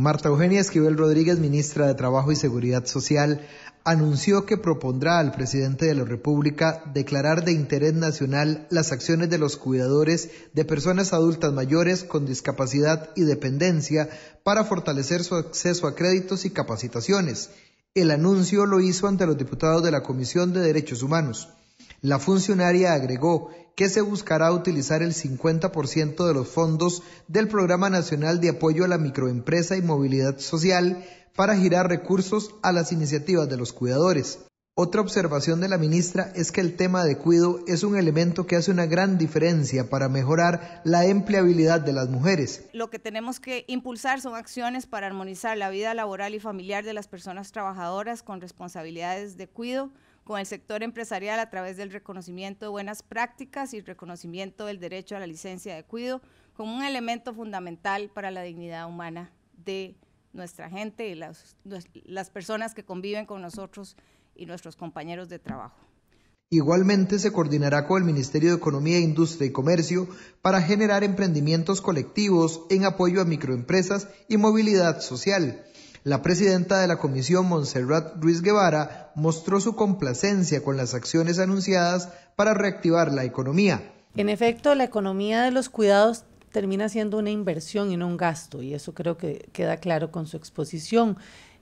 Marta Eugenia Esquivel Rodríguez, ministra de Trabajo y Seguridad Social, anunció que propondrá al presidente de la República declarar de interés nacional las acciones de los cuidadores de personas adultas mayores con discapacidad y dependencia para fortalecer su acceso a créditos y capacitaciones. El anuncio lo hizo ante los diputados de la Comisión de Derechos Humanos. La funcionaria agregó que se buscará utilizar el 50% de los fondos del Programa Nacional de Apoyo a la Microempresa y Movilidad Social para girar recursos a las iniciativas de los cuidadores. Otra observación de la ministra es que el tema de cuido es un elemento que hace una gran diferencia para mejorar la empleabilidad de las mujeres. Lo que tenemos que impulsar son acciones para armonizar la vida laboral y familiar de las personas trabajadoras con responsabilidades de cuido con el sector empresarial a través del reconocimiento de buenas prácticas y reconocimiento del derecho a la licencia de cuido como un elemento fundamental para la dignidad humana de nuestra gente y las, las personas que conviven con nosotros y nuestros compañeros de trabajo. Igualmente se coordinará con el Ministerio de Economía, Industria y Comercio para generar emprendimientos colectivos en apoyo a microempresas y movilidad social la presidenta de la comisión, Montserrat Ruiz Guevara, mostró su complacencia con las acciones anunciadas para reactivar la economía. En efecto, la economía de los cuidados termina siendo una inversión y no un gasto, y eso creo que queda claro con su exposición.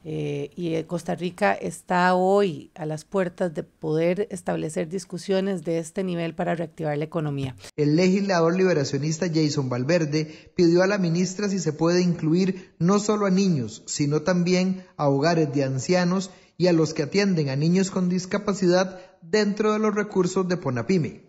Eh, y eh, Costa Rica está hoy a las puertas de poder establecer discusiones de este nivel para reactivar la economía. El legislador liberacionista Jason Valverde pidió a la ministra si se puede incluir no solo a niños, sino también a hogares de ancianos y a los que atienden a niños con discapacidad dentro de los recursos de Ponapime.